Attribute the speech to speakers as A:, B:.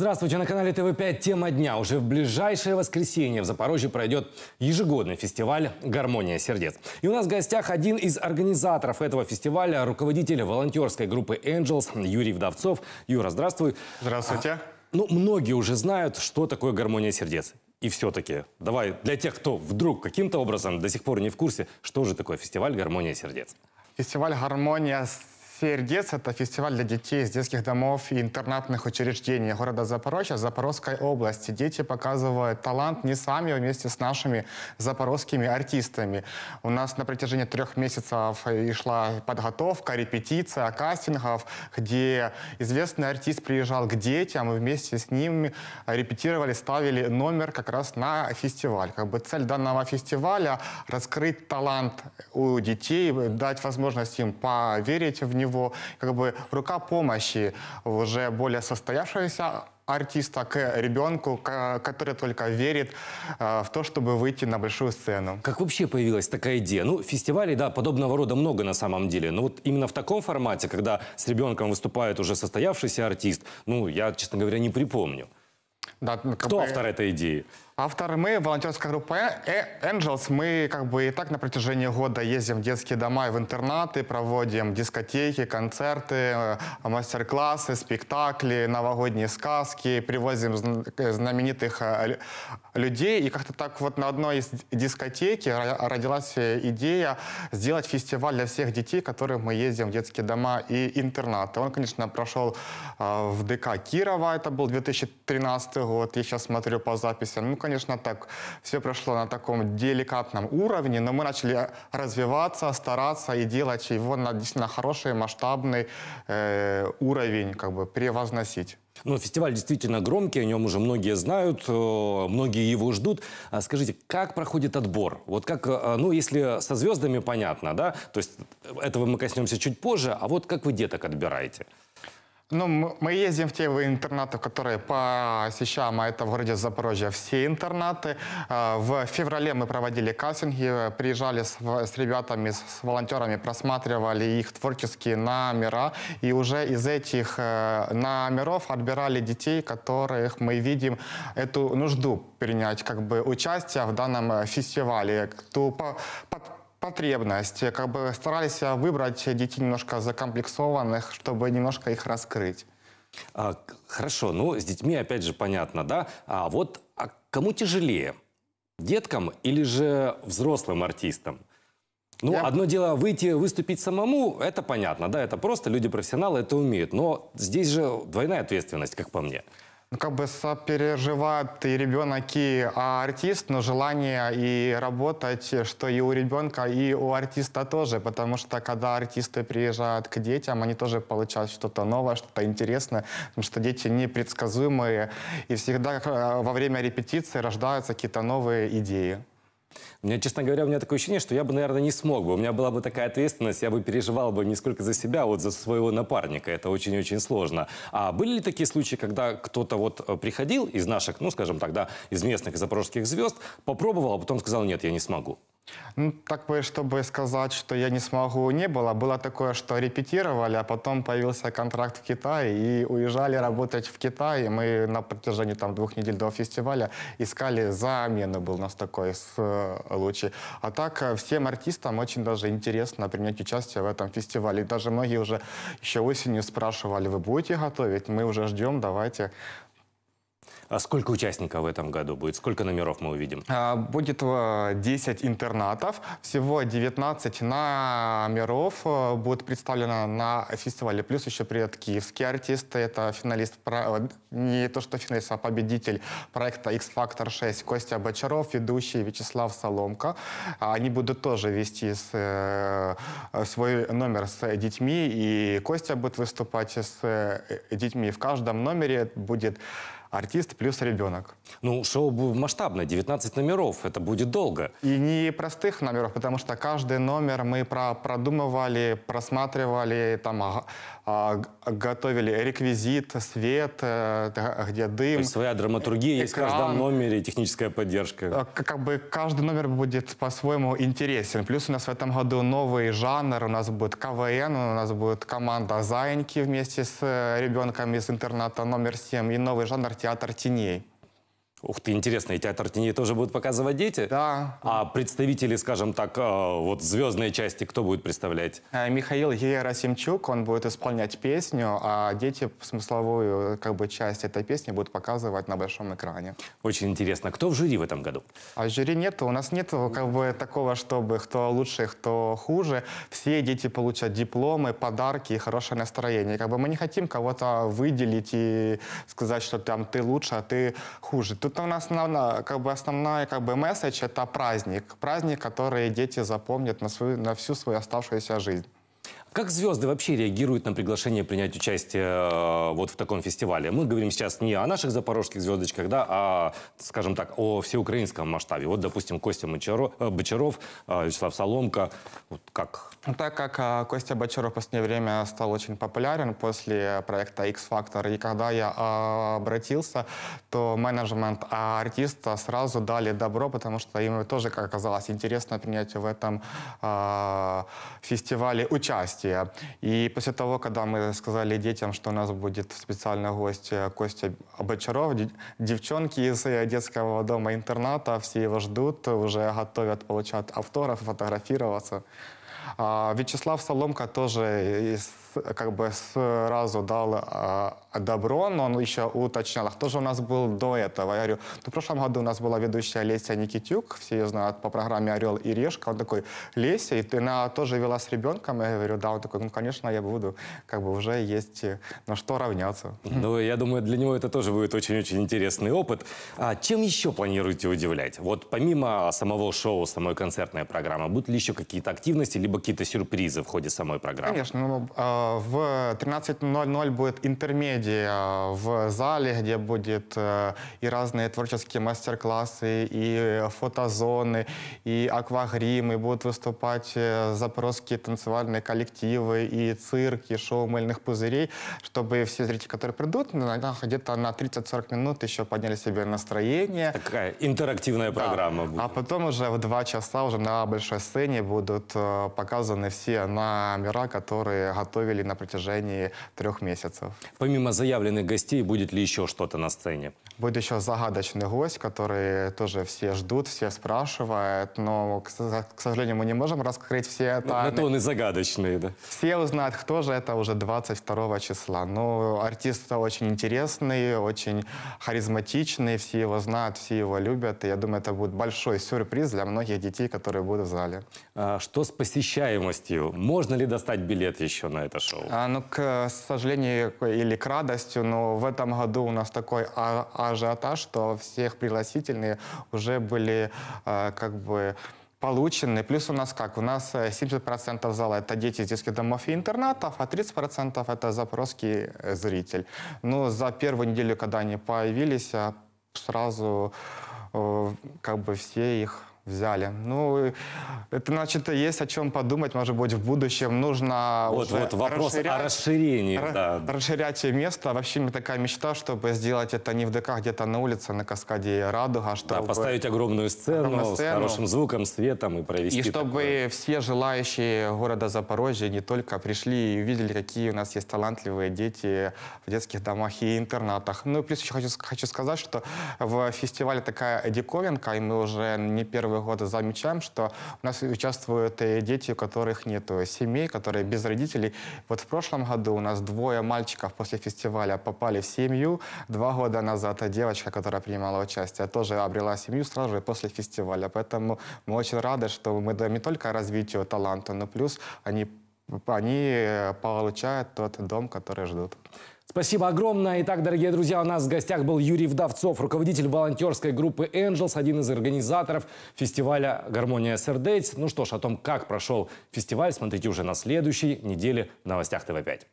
A: Здравствуйте, на канале ТВ5 «Тема дня». Уже в ближайшее воскресенье в Запорожье пройдет ежегодный фестиваль «Гармония сердец». И у нас в гостях один из организаторов этого фестиваля, руководитель волонтерской группы «Angels» Юрий Вдовцов. Юра, здравствуй. Здравствуйте. А, ну, многие уже знают, что такое «Гармония сердец». И все-таки, давай, для тех, кто вдруг каким-то образом до сих пор не в курсе, что же такое фестиваль «Гармония сердец».
B: Фестиваль «Гармония Фейердец – это фестиваль для детей из детских домов и интернатных учреждений города Запорожья, Запорожской области. Дети показывают талант не сами, а вместе с нашими запорожскими артистами. У нас на протяжении трех месяцев и шла подготовка, репетиция, кастингов, где известный артист приезжал к детям, и вместе с ними репетировали, ставили номер как раз на фестиваль. Как бы цель данного фестиваля – раскрыть талант у детей, дать возможность им поверить в него, его как бы рука помощи уже более состоявшегося артиста к ребенку, который только верит э, в то, чтобы выйти на большую сцену.
A: Как вообще появилась такая идея? Ну, фестивалей, да, подобного рода много на самом деле. Но вот именно в таком формате, когда с ребенком выступает уже состоявшийся артист, ну, я, честно говоря, не припомню.
B: Да, ну, Кто бы... автор
A: этой идеи?
B: Автор мы, волонтерская группа э, Angels, мы как бы и так на протяжении года ездим в детские дома и в интернаты, проводим дискотеки, концерты, э, мастер-классы, спектакли, новогодние сказки, привозим э, знаменитых людей. И как-то так вот на одной из дискотеки родилась идея сделать фестиваль для всех детей, которые мы ездим в детские дома и интернаты. Он, конечно, прошел в ДК Кирова, это был 2013 год, я сейчас смотрю по записям. Ну, конечно, конечно, так все прошло на таком деликатном уровне, но мы начали э, развиваться, стараться и делать его на действительно хороший масштабный э, уровень, как бы превозносить. Ну, фестиваль действительно громкий, о
A: нем уже многие знают, многие его ждут. А скажите, как проходит отбор? Вот как, э, э, ну, если со звездами понятно, да, то есть этого мы коснемся чуть позже, а вот как вы деток отбираете?
B: Ну, мы ездим в те интернаты, которые посещаем, а это в городе Запорожье все интернаты. А, в феврале мы проводили кастинги, приезжали с, с ребятами, с волонтерами, просматривали их творческие номера. И уже из этих э, номеров отбирали детей, которых мы видим эту нужду принять как бы участие в данном э, фестивале. Кто по, под, потребность. Как бы старались выбрать детей немножко закомплексованных, чтобы немножко их раскрыть. А, хорошо, ну с детьми опять же
A: понятно, да? А вот а кому тяжелее? Деткам или же взрослым артистам? Ну, Я... одно дело выйти, выступить самому, это понятно, да, это просто люди-профессионалы это умеют. Но здесь же двойная ответственность, как по мне
B: ну, как бы сопереживает и ребенок, и а, артист, но желание и работать, что и у ребенка, и у артиста тоже, потому что когда артисты приезжают к детям, они тоже получают что-то новое, что-то интересное, потому что дети непредсказуемые, и всегда э, во время репетиции рождаются какие-то новые идеи. Мне, честно
A: говоря, у меня такое ощущение, что я бы, наверное, не смог бы. У меня была бы такая ответственность, я бы переживал бы не сколько за себя, а вот за своего напарника. Это очень-очень сложно. А были ли такие случаи, когда кто-то вот э, приходил из наших, ну, скажем так, да, из местных, из запорожских звезд, попробовал, а потом сказал, нет, я не смогу?
B: Ну, так бы, чтобы сказать, что я не смогу, не было. Было такое, что репетировали, а потом появился контракт в Китае, и уезжали работать в Китай. И мы на протяжении там, двух недель до фестиваля искали замену, был у нас такой с э, Лучи. А так э, всем артистам очень даже интересно принять участие в этом фестивале. И даже многие уже еще осенью спрашивали, вы будете готовить? Мы уже ждем, давайте а сколько участников в этом году будет? Сколько номеров мы увидим? А, будет 10 э, интернатов, всего 19 номеров э, будет представлено на фестивале. Плюс еще приедут киевские артисты, это финалист, э, не то что финалист, а победитель проекта X-Factor 6 Костя Бочаров, ведущий Вячеслав Соломко. Они будут тоже вести свой номер с детьми, и Костя будет выступать с детьми. В каждом номере будет артист плюс ребенок. Ну, шоу будет масштабное, 19 номеров, это будет долго. И не простых номеров, потому что каждый номер мы про продумывали, просматривали, там, а, а, готовили реквизит, свет, а, где дым. То есть своя драматургия экран. есть в каждом номере, техническая поддержка. Э, как бы каждый номер будет по-своему интересен. Плюс у нас в этом году новый жанр, у нас будет КВН, у нас будет команда «Заиньки» вместе с э, ребенком из интерната номер 7 и новый жанр театр теней. Ух ты, интересно, и театр теней тоже будут показывать дети? Да. А представители,
A: скажем так, э, вот звездной части, кто будет представлять?
B: Э, Михаил Ерасимчук, он будет исполнять песню, а дети смысловую э, как бы часть этой песни будут показывать на большом экране. Очень интересно, кто в жюри в этом году? А жюри нет, у нас нет как бы такого, чтобы кто лучше, кто хуже. Все дети получат дипломы, подарки и хорошее настроение. Как бы мы не хотим кого-то выделить и сказать, что там ты лучше, а ты хуже. Тут у нас основная, как бы основная как бы месседж это праздник, праздник, который дети запомнят на свою на всю свою оставшуюся жизнь. Как звезды вообще реагируют
A: на приглашение принять участие э, вот в таком фестивале? Мы говорим сейчас не о наших запорожских звездочках, да, а, скажем так, о всеукраинском масштабе. Вот, допустим, Костя Мочаро, э, Бочаров, э, Вячеслав Соломко. Вот как?
B: Ну, так как Костя Бочаров в последнее время стал очень популярен после проекта X-Factor, и когда я обратился, то менеджмент артиста сразу дали добро, потому что им тоже, как оказалось, интересно принять в этом фестивале участие. Костя. И после того, когда мы сказали детям, что у нас будет специальный гость э, Костя Бочаров, девчонки из э, детского дома-интерната, все его ждут, уже готовят получать авторов, фотографироваться. А Вячеслав Соломка тоже из как бы сразу дал э, добро, но он еще уточнял, «А кто же у нас был до этого. Я говорю, ну, в прошлом году у нас была ведущая Леся Никитюк, все ее знают по программе «Орел и решка». Он такой, Леся, и она тоже вела с ребенком. Я говорю, да, он такой, ну, конечно, я буду, как бы уже есть на что равняться.
A: Ну, я думаю, для него это тоже будет очень-очень интересный опыт. А чем еще планируете удивлять? Вот помимо самого шоу, самой концертной программы, будут ли еще какие-то активности, либо какие-то сюрпризы в ходе самой программы?
B: Конечно, ну, а, в 13.00 будет интермедия в зале, где будет э, и разные творческие мастер-классы, и фотозоны, и аквагримы. Будут выступать э, запорожские танцевальные коллективы, и цирк, и шоу мыльных пузырей, чтобы все зрители, которые придут, где-то на 30-40 минут еще подняли себе настроение. Такая интерактивная программа да. будет. А потом уже в 2 часа уже на большой сцене будут э, показаны все номера, которые готовят готовили на протяжении трех месяцев. Помимо заявленных
A: гостей, будет ли еще что-то на сцене?
B: Будет еще загадочный гость, который тоже все ждут, все спрашивают, но, к, сожалению, мы не можем раскрыть все тайны. На, на то он и загадочный, да? Все узнают, кто же это уже 22 числа. Но артист очень интересный, очень харизматичный, все его знают, все его любят, и я думаю, это будет большой сюрприз для многих детей, которые будут в зале. А что с посещаемостью? Можно ли достать билет еще на это? шоу? А, ну, к сожалению или к радости, но в этом году у нас такой а ажиотаж, что всех пригласительные уже были а, как бы получены. Плюс у нас как? У нас 70% э, зала — это дети из детских домов и интернатов, а 30% — это запросский э, зритель. Ну, за первую неделю, когда они появились, сразу э, как бы все их взяли. Ну, это значит, есть о чем подумать, может быть, в будущем нужно вот, вот вопрос расширять, о расширении, р- да. расширять место. Вообще, мне такая мечта, чтобы сделать это не в ДК, а где-то на улице, на каскаде Радуга, чтобы да, поставить огромную сцену, огромную сцену с хорошим звуком, светом и провести. И чтобы такое. все желающие города Запорожья не только пришли и увидели, какие у нас есть талантливые дети в детских домах и интернатах. Ну, и плюс еще хочу, хочу сказать, что в фестивале такая диковинка, и мы уже не первый первые годы за что у нас участвуют и дети, у которых нет семей, которые без родителей. Вот в прошлом году у нас двое мальчиков после фестиваля попали в семью. Два года назад девочка, которая принимала участие, тоже обрела семью сразу же после фестиваля. Поэтому мы очень рады, что мы не только развитию таланта, но плюс они, они э, получают тот дом, который ждут. Спасибо огромное. Итак, дорогие друзья, у нас в гостях был Юрий Вдовцов,
A: руководитель волонтерской группы Angels, один из организаторов фестиваля «Гармония Сердец». Ну что ж, о том, как прошел фестиваль, смотрите уже на следующей неделе в новостях ТВ-5.